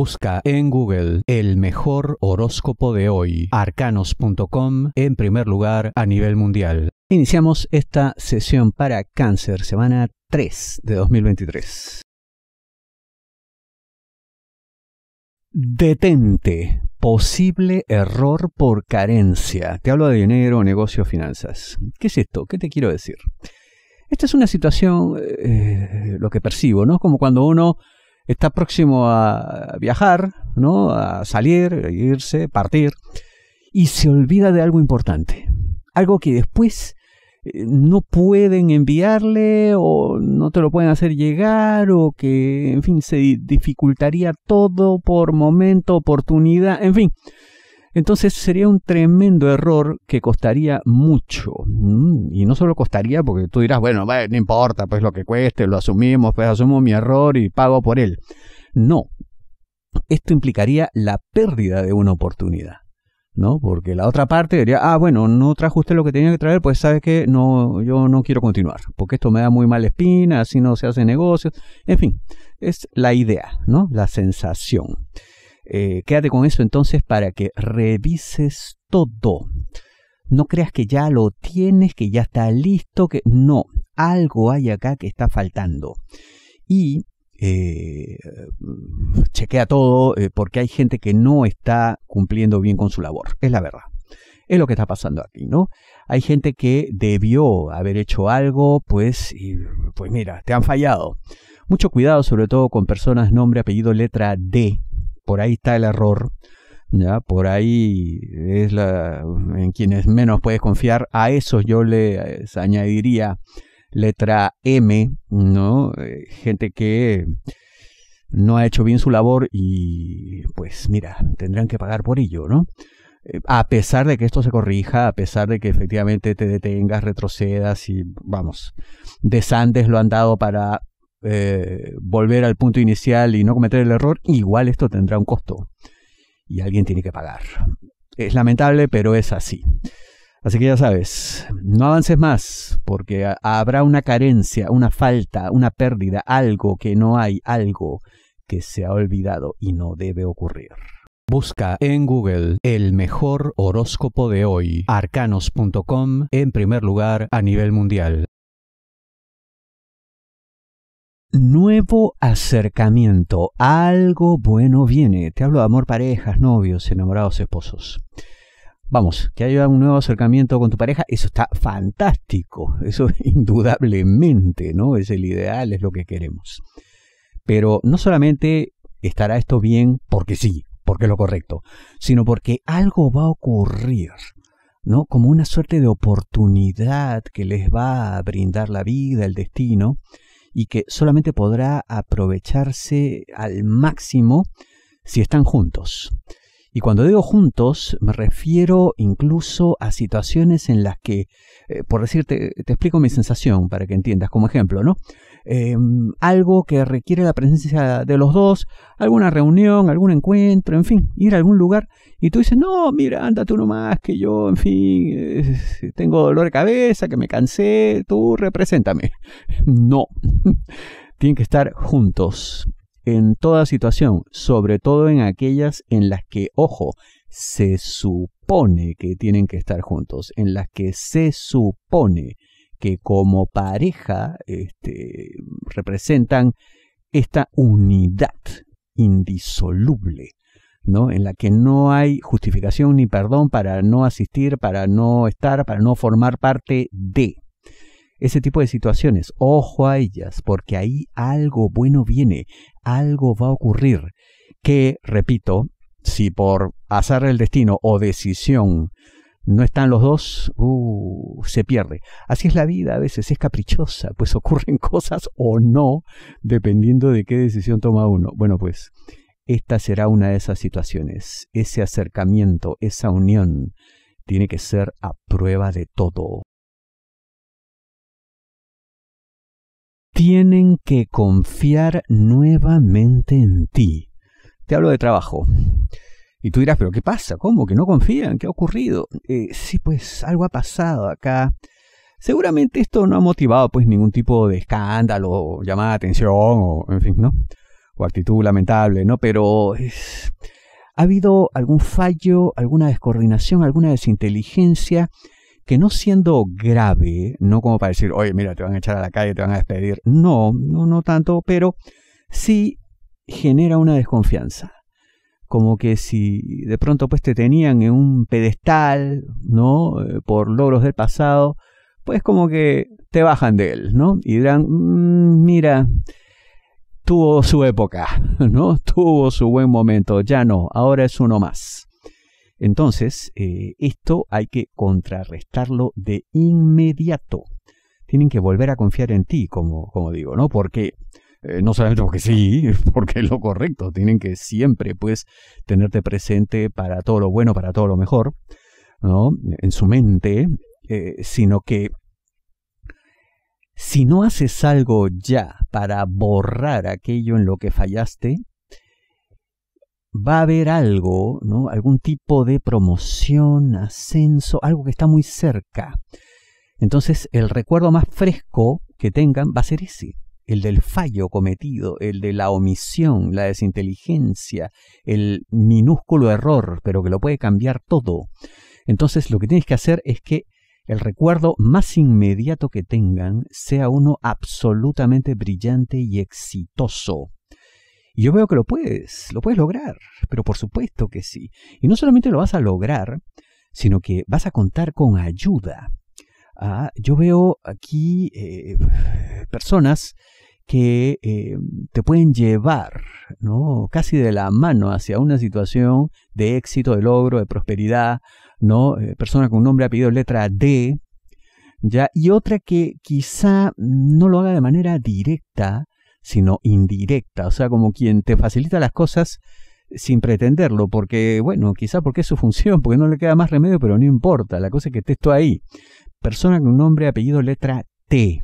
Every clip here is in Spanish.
Busca en Google el mejor horóscopo de hoy, arcanos.com en primer lugar a nivel mundial. Iniciamos esta sesión para cáncer, semana 3 de 2023. Detente. Posible error por carencia. Te hablo de dinero, negocio, finanzas. ¿Qué es esto? ¿Qué te quiero decir? Esta es una situación, eh, lo que percibo, ¿no? Como cuando uno está próximo a viajar, ¿no? A salir, a irse, partir, y se olvida de algo importante, algo que después eh, no pueden enviarle o no te lo pueden hacer llegar o que, en fin, se dificultaría todo por momento, oportunidad, en fin, entonces sería un tremendo error que costaría mucho. Y no solo costaría porque tú dirás, bueno, no importa, pues lo que cueste, lo asumimos, pues asumo mi error y pago por él. No, esto implicaría la pérdida de una oportunidad. ¿no? Porque la otra parte diría, ah, bueno, no trajo usted lo que tenía que traer, pues sabe que no, yo no quiero continuar, porque esto me da muy mala espina, así no se hace negocio. en fin, es la idea, ¿no? La sensación. Eh, quédate con eso entonces para que revises todo. No creas que ya lo tienes, que ya está listo, que no, algo hay acá que está faltando. Y eh, chequea todo eh, porque hay gente que no está cumpliendo bien con su labor, es la verdad. Es lo que está pasando aquí, ¿no? Hay gente que debió haber hecho algo, pues, pues mira, te han fallado. Mucho cuidado sobre todo con personas nombre, apellido, letra D, por ahí está el error, ¿ya? Por ahí es la, en quienes menos puedes confiar. A esos yo le añadiría letra M, ¿no? Eh, gente que no ha hecho bien su labor y pues mira, tendrán que pagar por ello, ¿no? Eh, a pesar de que esto se corrija, a pesar de que efectivamente te detengas, retrocedas y vamos, de Sandes lo han dado para eh, volver al punto inicial y no cometer el error, igual esto tendrá un costo y alguien tiene que pagar. Es lamentable, pero es así. Así que ya sabes, no avances más, porque habrá una carencia, una falta, una pérdida, algo que no hay, algo que se ha olvidado y no debe ocurrir. Busca en Google el mejor horóscopo de hoy, arcanos.com, en primer lugar a nivel mundial. Nuevo acercamiento. Algo bueno viene. Te hablo de amor, parejas, novios, enamorados, esposos. Vamos, que haya un nuevo acercamiento con tu pareja, eso está fantástico. Eso indudablemente, ¿no? Es el ideal, es lo que queremos. Pero no solamente estará esto bien porque sí, porque es lo correcto, sino porque algo va a ocurrir. ¿no? como una suerte de oportunidad que les va a brindar la vida, el destino, y que solamente podrá aprovecharse al máximo si están juntos. Y cuando digo juntos, me refiero incluso a situaciones en las que, eh, por decirte, te explico mi sensación para que entiendas como ejemplo, ¿no? Em, algo que requiere la presencia de los dos, alguna reunión, algún encuentro, en fin, ir a algún lugar, y tú dices, no, mira, anda tú nomás, que yo, en fin, eh, tengo dolor de cabeza, que me cansé, tú represéntame. No, tienen que estar juntos en toda situación, sobre todo en aquellas en las que, ojo, se supone que tienen que estar juntos, en las que se supone que como pareja este, representan esta unidad indisoluble, ¿no? En la que no hay justificación ni perdón para no asistir, para no estar, para no formar parte de ese tipo de situaciones. Ojo a ellas, porque ahí algo bueno viene, algo va a ocurrir. Que, repito, si por azar el destino o decisión no están los dos, uh, se pierde. Así es la vida, a veces es caprichosa, pues ocurren cosas o no, dependiendo de qué decisión toma uno. Bueno, pues esta será una de esas situaciones. Ese acercamiento, esa unión, tiene que ser a prueba de todo. tienen que confiar nuevamente en ti. Te hablo de trabajo. Y tú dirás, pero ¿qué pasa? ¿Cómo? ¿Que no confían? ¿Qué ha ocurrido? Eh, sí, pues algo ha pasado acá. Seguramente esto no ha motivado pues ningún tipo de escándalo, llamada de atención, o en fin, ¿no? O actitud lamentable, ¿no? Pero ha habido algún fallo, alguna descoordinación, alguna desinteligencia que no siendo grave, no como para decir, oye, mira, te van a echar a la calle, te van a despedir, no, no, no tanto, pero sí genera una desconfianza. Como que si de pronto pues te tenían en un pedestal, ¿no? Eh, por logros del pasado, pues como que te bajan de él, ¿no? Y dirán, mm, mira, tuvo su época, ¿no? Tuvo su buen momento, ya no, ahora es uno más. Entonces, eh, esto hay que contrarrestarlo de inmediato. Tienen que volver a confiar en ti, como, digo, ¿no? Porque eh, no solamente porque sí, porque es lo correcto, tienen que siempre pues tenerte presente para todo lo bueno, para todo lo mejor, ¿no? En su mente, eh, sino que si no haces algo ya para borrar aquello en lo que fallaste, va a haber algo, ¿no? Algún tipo de promoción, ascenso, algo que está muy cerca. Entonces, el recuerdo más fresco que tengan va a ser ese, el del fallo cometido, el de la omisión, la desinteligencia, el minúsculo error, pero que lo puede cambiar todo. Entonces, lo que tienes que hacer es que el recuerdo más inmediato que tengan sea uno absolutamente brillante y exitoso yo veo que lo puedes, lo puedes lograr, pero por supuesto que sí. Y no solamente lo vas a lograr, sino que vas a contar con ayuda. Ah, yo veo aquí eh, personas que eh, te pueden llevar ¿no? casi de la mano hacia una situación de éxito, de logro, de prosperidad, ¿no? Eh, persona con nombre, apellido, letra D, ¿ya? y otra que quizá no lo haga de manera directa, sino indirecta, o sea, como quien te facilita las cosas sin pretenderlo, porque, bueno, quizá porque es su función, porque no le queda más remedio, pero no importa, la cosa es que esté esto ahí. Persona con nombre, apellido, letra T.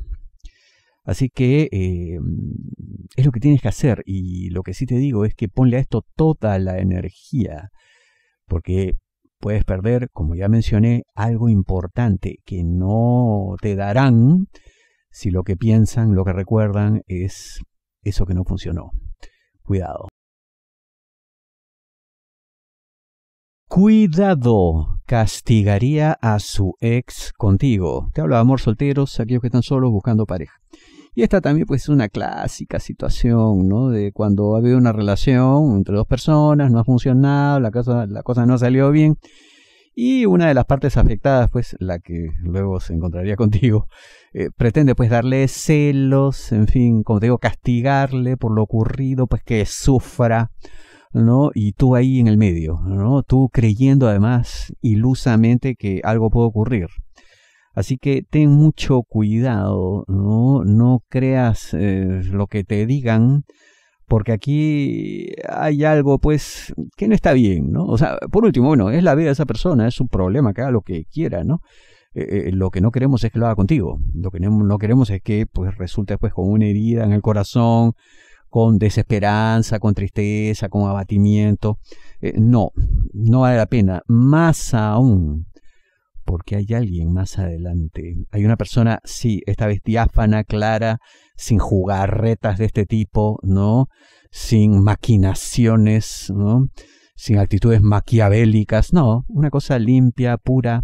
Así que eh, es lo que tienes que hacer y lo que sí te digo es que ponle a esto toda la energía, porque puedes perder, como ya mencioné, algo importante que no te darán si lo que piensan, lo que recuerdan es eso que no funcionó. Cuidado. Cuidado, castigaría a su ex contigo. Te hablo de amor solteros, aquellos que están solos buscando pareja. Y esta también pues es una clásica situación, ¿no? De cuando ha habido una relación entre dos personas, no ha funcionado, la cosa, la cosa no salió bien y una de las partes afectadas, pues la que luego se encontraría contigo, eh, pretende pues darle celos, en fin, como te digo, castigarle por lo ocurrido, pues que sufra, ¿no? Y tú ahí en el medio, ¿no? Tú creyendo además ilusamente que algo puede ocurrir. Así que ten mucho cuidado, no, no creas eh, lo que te digan, porque aquí hay algo pues que no está bien, ¿no? O sea, por último, bueno, es la vida de esa persona, es su problema, que haga lo que quiera, ¿no? Eh, eh, lo que no queremos es que lo haga contigo, lo que no queremos es que pues resulte pues, con una herida en el corazón, con desesperanza, con tristeza, con abatimiento. Eh, no, no vale la pena. Más aún, porque hay alguien más adelante. Hay una persona, sí, esta vez diáfana, clara, sin jugarretas de este tipo, ¿no? Sin maquinaciones, ¿no? Sin actitudes maquiavélicas, no, una cosa limpia, pura,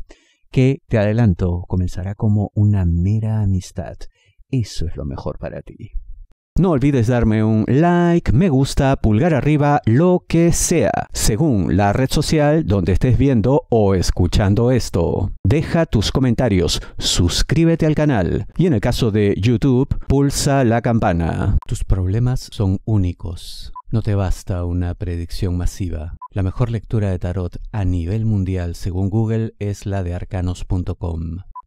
que, te adelanto, comenzará como una mera amistad. Eso es lo mejor para ti. No olvides darme un like, me gusta, pulgar arriba, lo que sea, según la red social donde estés viendo o escuchando esto. Deja tus comentarios, suscríbete al canal y en el caso de YouTube, pulsa la campana. Tus problemas son únicos. No te basta una predicción masiva. La mejor lectura de tarot a nivel mundial según Google es la de arcanos.com.